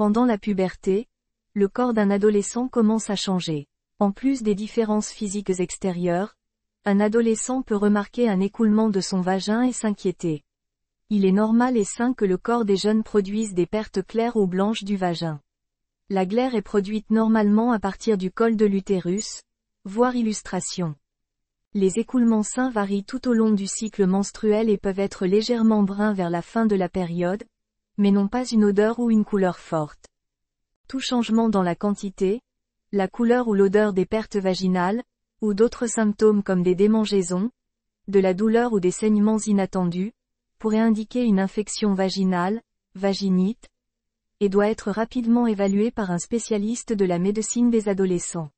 Pendant la puberté, le corps d'un adolescent commence à changer. En plus des différences physiques extérieures, un adolescent peut remarquer un écoulement de son vagin et s'inquiéter. Il est normal et sain que le corps des jeunes produise des pertes claires ou blanches du vagin. La glaire est produite normalement à partir du col de l'utérus, voir illustration. Les écoulements sains varient tout au long du cycle menstruel et peuvent être légèrement bruns vers la fin de la période, mais non pas une odeur ou une couleur forte. Tout changement dans la quantité, la couleur ou l'odeur des pertes vaginales, ou d'autres symptômes comme des démangeaisons, de la douleur ou des saignements inattendus, pourrait indiquer une infection vaginale, vaginite, et doit être rapidement évalué par un spécialiste de la médecine des adolescents.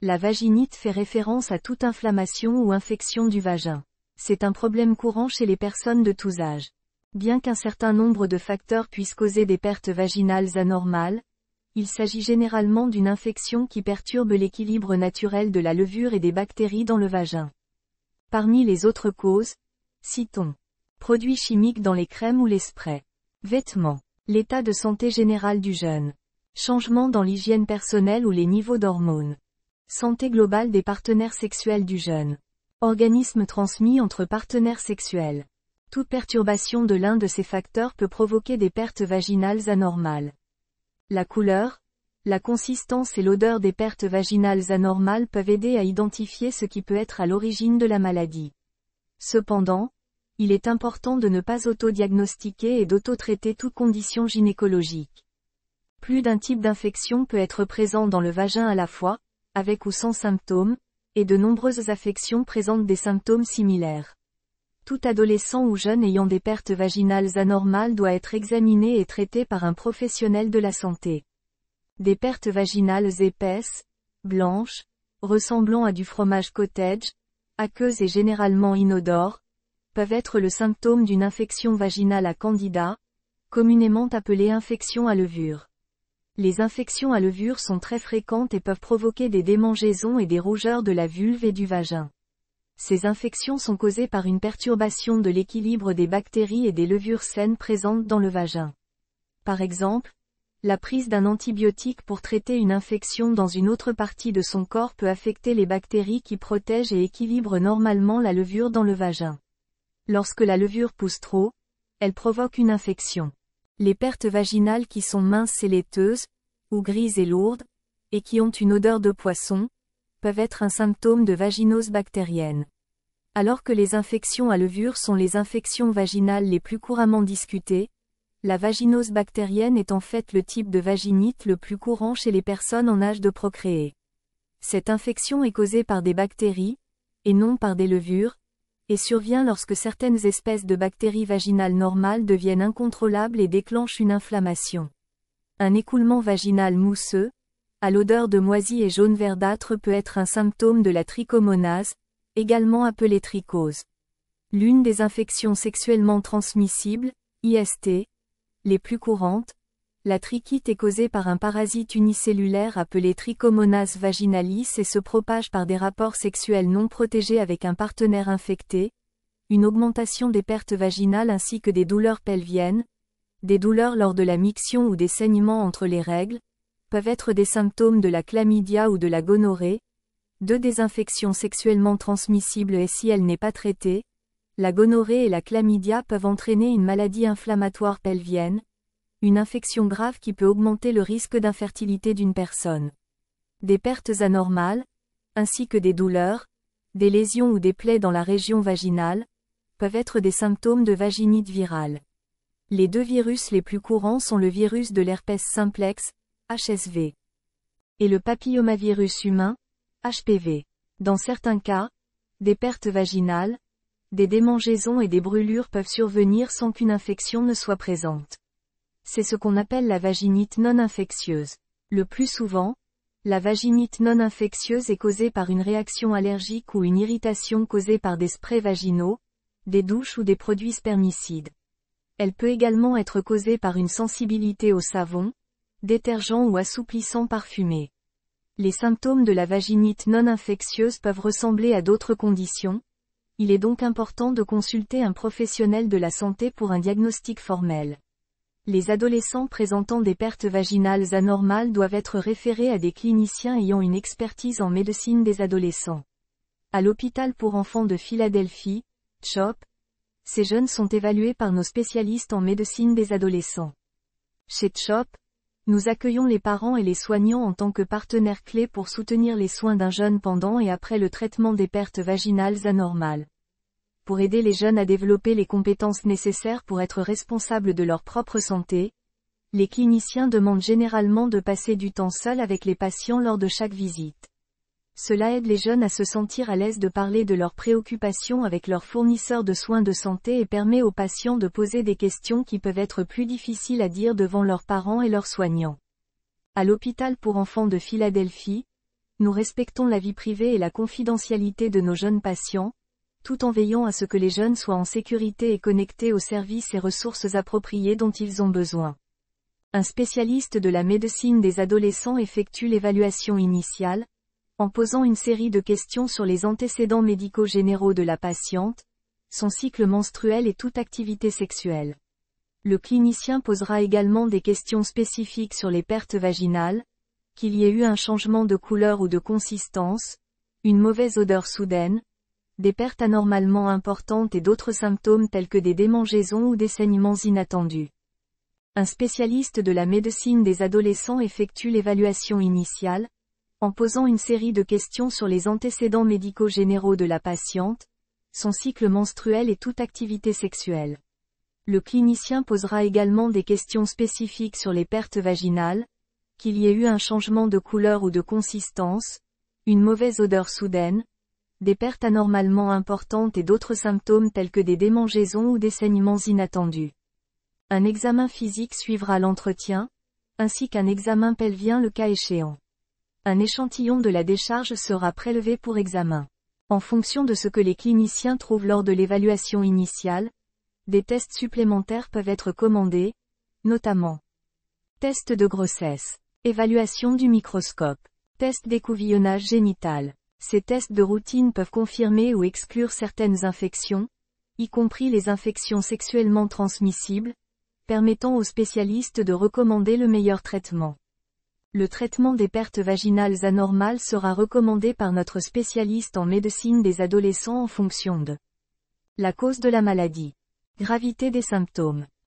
La vaginite fait référence à toute inflammation ou infection du vagin. C'est un problème courant chez les personnes de tous âges. Bien qu'un certain nombre de facteurs puissent causer des pertes vaginales anormales, il s'agit généralement d'une infection qui perturbe l'équilibre naturel de la levure et des bactéries dans le vagin. Parmi les autres causes, citons produits chimiques dans les crèmes ou les sprays, vêtements, l'état de santé général du jeune, changements dans l'hygiène personnelle ou les niveaux d'hormones, santé globale des partenaires sexuels du jeune, organismes transmis entre partenaires sexuels. Toute perturbation de l'un de ces facteurs peut provoquer des pertes vaginales anormales. La couleur, la consistance et l'odeur des pertes vaginales anormales peuvent aider à identifier ce qui peut être à l'origine de la maladie. Cependant, il est important de ne pas autodiagnostiquer et dauto toute condition gynécologique. Plus d'un type d'infection peut être présent dans le vagin à la fois, avec ou sans symptômes, et de nombreuses affections présentent des symptômes similaires. Tout adolescent ou jeune ayant des pertes vaginales anormales doit être examiné et traité par un professionnel de la santé. Des pertes vaginales épaisses, blanches, ressemblant à du fromage cottage, aqueuses et généralement inodores, peuvent être le symptôme d'une infection vaginale à candida, communément appelée infection à levure. Les infections à levure sont très fréquentes et peuvent provoquer des démangeaisons et des rougeurs de la vulve et du vagin. Ces infections sont causées par une perturbation de l'équilibre des bactéries et des levures saines présentes dans le vagin. Par exemple, la prise d'un antibiotique pour traiter une infection dans une autre partie de son corps peut affecter les bactéries qui protègent et équilibrent normalement la levure dans le vagin. Lorsque la levure pousse trop, elle provoque une infection. Les pertes vaginales qui sont minces et laiteuses, ou grises et lourdes, et qui ont une odeur de poisson, peuvent être un symptôme de vaginose bactérienne. Alors que les infections à levure sont les infections vaginales les plus couramment discutées, la vaginose bactérienne est en fait le type de vaginite le plus courant chez les personnes en âge de procréer. Cette infection est causée par des bactéries, et non par des levures, et survient lorsque certaines espèces de bactéries vaginales normales deviennent incontrôlables et déclenchent une inflammation. Un écoulement vaginal mousseux, à l'odeur de moisie et jaune verdâtre peut être un symptôme de la trichomonase, également appelée trichose. L'une des infections sexuellement transmissibles, IST, les plus courantes, la trichite est causée par un parasite unicellulaire appelé Trichomonas vaginalis et se propage par des rapports sexuels non protégés avec un partenaire infecté, une augmentation des pertes vaginales ainsi que des douleurs pelviennes, des douleurs lors de la miction ou des saignements entre les règles, peuvent être des symptômes de la chlamydia ou de la gonorrhée, deux désinfections infections sexuellement transmissibles et si elle n'est pas traitée, la gonorrhée et la chlamydia peuvent entraîner une maladie inflammatoire pelvienne, une infection grave qui peut augmenter le risque d'infertilité d'une personne. Des pertes anormales, ainsi que des douleurs, des lésions ou des plaies dans la région vaginale, peuvent être des symptômes de vaginite virale. Les deux virus les plus courants sont le virus de l'herpès simplex, HSV, et le papillomavirus humain, HPV. Dans certains cas, des pertes vaginales, des démangeaisons et des brûlures peuvent survenir sans qu'une infection ne soit présente. C'est ce qu'on appelle la vaginite non infectieuse. Le plus souvent, la vaginite non infectieuse est causée par une réaction allergique ou une irritation causée par des sprays vaginaux, des douches ou des produits spermicides. Elle peut également être causée par une sensibilité au savon, détergent ou assouplissant parfumé. Les symptômes de la vaginite non infectieuse peuvent ressembler à d'autres conditions. Il est donc important de consulter un professionnel de la santé pour un diagnostic formel. Les adolescents présentant des pertes vaginales anormales doivent être référés à des cliniciens ayant une expertise en médecine des adolescents. À l'hôpital pour enfants de Philadelphie, CHOP, ces jeunes sont évalués par nos spécialistes en médecine des adolescents. Chez CHOP, nous accueillons les parents et les soignants en tant que partenaires clés pour soutenir les soins d'un jeune pendant et après le traitement des pertes vaginales anormales. Pour aider les jeunes à développer les compétences nécessaires pour être responsables de leur propre santé, les cliniciens demandent généralement de passer du temps seul avec les patients lors de chaque visite. Cela aide les jeunes à se sentir à l'aise de parler de leurs préoccupations avec leurs fournisseurs de soins de santé et permet aux patients de poser des questions qui peuvent être plus difficiles à dire devant leurs parents et leurs soignants. À l'hôpital pour enfants de Philadelphie, nous respectons la vie privée et la confidentialité de nos jeunes patients, tout en veillant à ce que les jeunes soient en sécurité et connectés aux services et ressources appropriées dont ils ont besoin. Un spécialiste de la médecine des adolescents effectue l'évaluation initiale, en posant une série de questions sur les antécédents médicaux généraux de la patiente, son cycle menstruel et toute activité sexuelle. Le clinicien posera également des questions spécifiques sur les pertes vaginales, qu'il y ait eu un changement de couleur ou de consistance, une mauvaise odeur soudaine, des pertes anormalement importantes et d'autres symptômes tels que des démangeaisons ou des saignements inattendus. Un spécialiste de la médecine des adolescents effectue l'évaluation initiale, en posant une série de questions sur les antécédents médicaux généraux de la patiente, son cycle menstruel et toute activité sexuelle. Le clinicien posera également des questions spécifiques sur les pertes vaginales, qu'il y ait eu un changement de couleur ou de consistance, une mauvaise odeur soudaine, des pertes anormalement importantes et d'autres symptômes tels que des démangeaisons ou des saignements inattendus. Un examen physique suivra l'entretien, ainsi qu'un examen pelvien le cas échéant. Un échantillon de la décharge sera prélevé pour examen. En fonction de ce que les cliniciens trouvent lors de l'évaluation initiale, des tests supplémentaires peuvent être commandés, notamment test de grossesse, évaluation du microscope, test d'écouvillonnage génital. Ces tests de routine peuvent confirmer ou exclure certaines infections, y compris les infections sexuellement transmissibles, permettant aux spécialistes de recommander le meilleur traitement. Le traitement des pertes vaginales anormales sera recommandé par notre spécialiste en médecine des adolescents en fonction de la cause de la maladie, gravité des symptômes,